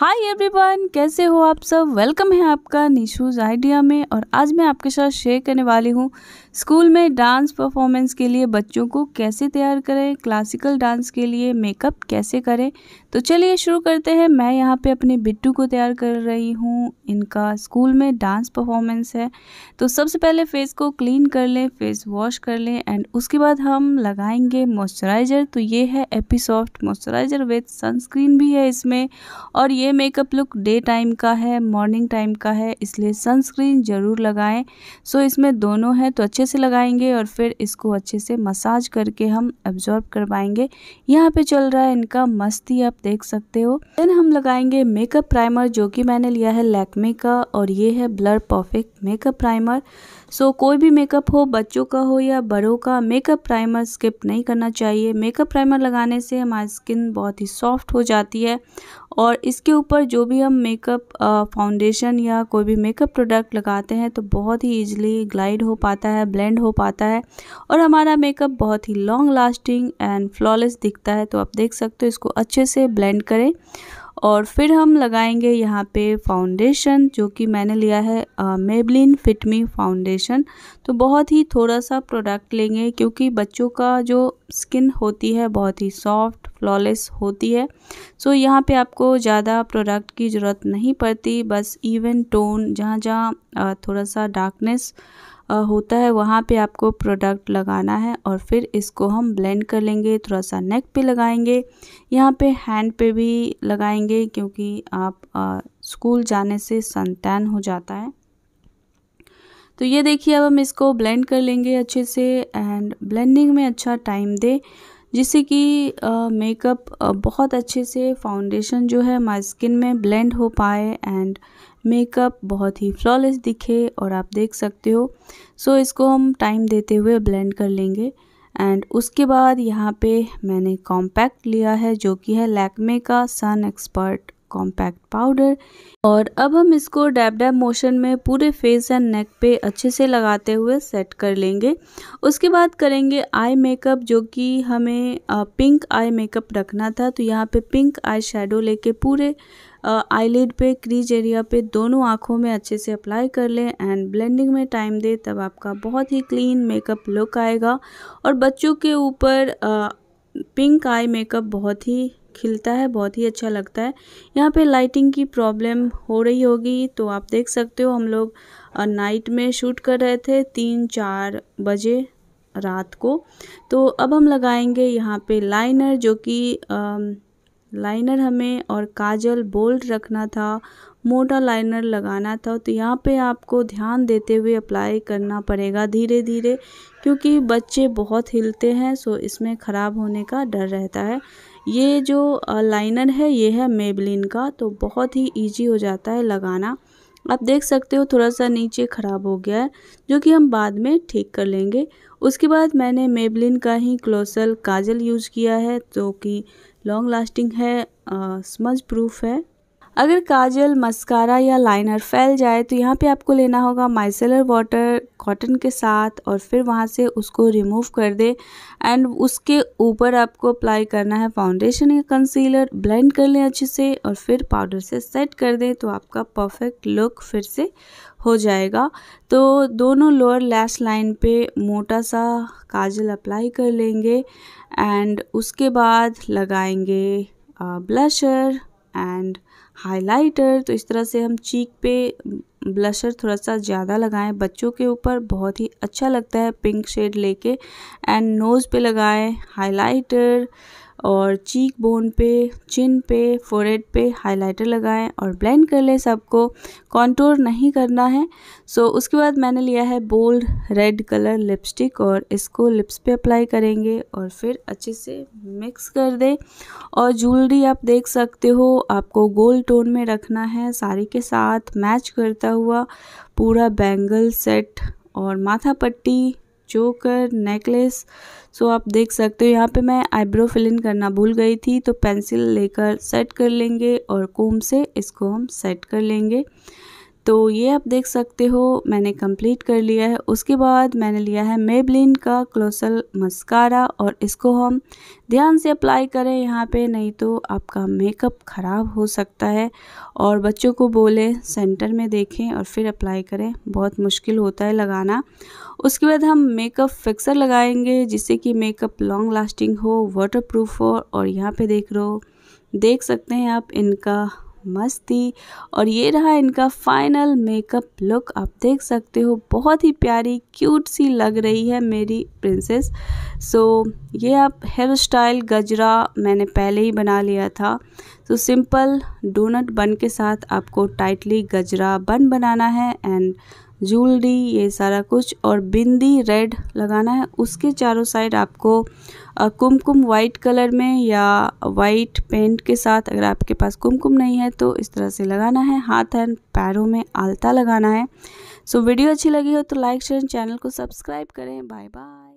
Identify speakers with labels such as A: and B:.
A: hi everyone कैसे हो आप सब वेलकम है आपका निशूज आइडिया में और आज मैं आपके साथ शेयर करने वाली हूँ स्कूल में डांस परफॉर्मेंस के लिए बच्चों को कैसे तैयार करें क्लासिकल डांस के लिए मेकअप कैसे करें तो चलिए शुरू करते हैं मैं यहाँ पे अपने बिट्टू को तैयार कर रही हूँ इनका स्कूल में डांस परफॉर्मेंस है तो सबसे पहले फेस को क्लीन कर लें फेस वॉश कर लें एंड उसके बाद हम लगाएंगे मॉइस्चराइज़र तो ये है एपीसॉफ्ट मॉइस्चराइज़र विथ सनस्क्रीन भी है इसमें और ये ये मेकअप लुक डे टाइम का है मॉर्निंग टाइम का है इसलिए सनस्क्रीन ज़रूर लगाएं सो इसमें दोनों है तो अच्छे से लगाएंगे और फिर इसको अच्छे से मसाज करके हम एब्जॉर्ब करवाएंगे यहाँ पे चल रहा है इनका मस्ती आप देख सकते हो देन हम लगाएंगे मेकअप प्राइमर जो कि मैंने लिया है लैकमे का और ये है blur perfect makeup primer so so, कोई भी मेकअप हो बच्चों का हो या बड़ों का मेकअप प्राइमर स्किप नहीं करना चाहिए मेकअप प्राइमर लगाने से हमारी स्किन बहुत ही सॉफ्ट हो जाती है और इसके ऊपर जो भी हम मेकअप फाउंडेशन या कोई भी मेकअप प्रोडक्ट लगाते हैं तो बहुत ही ईजिली ग्लाइड हो पाता है ब्लेंड हो पाता है और हमारा मेकअप बहुत ही लॉन्ग लास्टिंग एंड फ्लॉलेस दिखता है तो आप देख सकते हो इसको अच्छे से ब्लेंड करें और फिर हम लगाएंगे यहाँ पे फाउंडेशन जो कि मैंने लिया है मेबलिन फिटमी फाउंडेशन तो बहुत ही थोड़ा सा प्रोडक्ट लेंगे क्योंकि बच्चों का जो स्किन होती है बहुत ही सॉफ्ट फ्लॉलेस होती है सो so, यहाँ पे आपको ज़्यादा प्रोडक्ट की ज़रूरत नहीं पड़ती बस इवन टोन जहाँ जहाँ थोड़ा सा डार्कनेस होता है वहाँ पे आपको प्रोडक्ट लगाना है और फिर इसको हम ब्लेंड कर लेंगे थोड़ा सा नेक पे लगाएंगे यहाँ पे हैंड पे भी लगाएंगे क्योंकि आप आ, स्कूल जाने से संतान हो जाता है तो ये देखिए अब हम इसको ब्लेंड कर लेंगे अच्छे से एंड ब्लेंडिंग में अच्छा टाइम दे जिससे कि मेकअप बहुत अच्छे से फाउंडेशन जो है हमारे स्किन में ब्लेंड हो पाए एंड मेकअप बहुत ही फ्लॉलेस दिखे और आप देख सकते हो सो so, इसको हम टाइम देते हुए ब्लेंड कर लेंगे एंड उसके बाद यहाँ पे मैंने कॉम्पैक्ट लिया है जो कि है लैकमे का सन एक्सपर्ट कॉम्पैक्ट पाउडर और अब हम इसको डैब डैब मोशन में पूरे फेस एंड नेक पे अच्छे से लगाते हुए सेट कर लेंगे उसके बाद करेंगे आई मेकअप जो कि हमें पिंक आई मेकअप रखना था तो यहाँ पे पिंक आई शेडो लेके पूरे आईलिड पे क्रीज एरिया पे दोनों आँखों में अच्छे से अप्लाई कर लें एंड ब्लेंडिंग में टाइम दें तब आपका बहुत ही क्लीन मेकअप लुक आएगा और बच्चों के ऊपर पिंक आई मेकअप बहुत ही खिलता है बहुत ही अच्छा लगता है यहाँ पे लाइटिंग की प्रॉब्लम हो रही होगी तो आप देख सकते हो हम लोग नाइट में शूट कर रहे थे तीन चार बजे रात को तो अब हम लगाएंगे यहाँ पे लाइनर जो कि लाइनर हमें और काजल बोल्ड रखना था मोटा लाइनर लगाना था तो यहाँ पे आपको ध्यान देते हुए अप्लाई करना पड़ेगा धीरे धीरे क्योंकि बच्चे बहुत हिलते हैं सो इसमें ख़राब होने का डर रहता है ये जो लाइनर है ये है मेबलिन का तो बहुत ही ईजी हो जाता है लगाना आप देख सकते हो थोड़ा सा नीचे ख़राब हो गया है जो कि हम बाद में ठीक कर लेंगे उसके बाद मैंने मेबलिन का ही क्लोसल काजल यूज़ किया है जो कि लॉन्ग लास्टिंग है स्मज प्रूफ है अगर काजल मस्कारा या लाइनर फैल जाए तो यहाँ पे आपको लेना होगा माइसेलर वाटर कॉटन के साथ और फिर वहाँ से उसको रिमूव कर दे एंड उसके ऊपर आपको अप्लाई करना है फाउंडेशन या कंसीलर ब्लेंड कर लें अच्छे से और फिर पाउडर से सेट कर दें तो आपका परफेक्ट लुक फिर से हो जाएगा तो दोनों लोअर लैश लाइन पे मोटा सा काजल अप्लाई कर लेंगे एंड उसके बाद लगाएंगे ब्लशर uh, एंड हाइलाइटर तो इस तरह से हम चीक पे ब्लशर थोड़ा सा ज़्यादा लगाएं बच्चों के ऊपर बहुत ही अच्छा लगता है पिंक शेड लेके एंड नोज़ पे लगाएं हाइलाइटर और चीक बोन पे चिन पे फोरेड पे हाइलाइटर लगाएं और ब्लेंड कर लें सबको कॉन्टोर नहीं करना है सो so, उसके बाद मैंने लिया है बोल्ड रेड कलर लिपस्टिक और इसको लिप्स पे अप्लाई करेंगे और फिर अच्छे से मिक्स कर दें और ज्वेलरी आप देख सकते हो आपको गोल्ड टोन में रखना है साड़ी के साथ मैच करता हुआ पूरा बैंगल सेट और माथा पट्टी चोकर नेकलेस सो आप देख सकते हो यहाँ पे मैं आईब्रो फिल इन करना भूल गई थी तो पेंसिल लेकर सेट कर लेंगे और कोम से इसको हम सेट कर लेंगे तो ये आप देख सकते हो मैंने कंप्लीट कर लिया है उसके बाद मैंने लिया है मेबलिन का क्लोसल मस्कारा और इसको हम ध्यान से अप्लाई करें यहाँ पे नहीं तो आपका मेकअप ख़राब हो सकता है और बच्चों को बोले सेंटर में देखें और फिर अप्लाई करें बहुत मुश्किल होता है लगाना उसके बाद हम मेकअप फिक्सर लगाएंगे जिससे कि मेकअप लॉन्ग लास्टिंग हो वाटर प्रूफ हो और यहाँ पर देख रहे हो देख सकते हैं आप इनका मस्ती और ये रहा इनका फाइनल मेकअप लुक आप देख सकते हो बहुत ही प्यारी क्यूट सी लग रही है मेरी प्रिंसेस सो so, ये आप हेयर स्टाइल गजरा मैंने पहले ही बना लिया था तो सिंपल डोनट बन के साथ आपको टाइटली गजरा बन बनाना है एंड ज्वेलरी ये सारा कुछ और बिंदी रेड लगाना है उसके चारों साइड आपको कुमकुम वाइट कलर में या वाइट पेंट के साथ अगर आपके पास कुमकुम नहीं है तो इस तरह से लगाना है हाथ एंड पैरों में आलता लगाना है सो so, वीडियो अच्छी लगी हो तो लाइक शेयर चैनल को सब्सक्राइब करें बाय बाय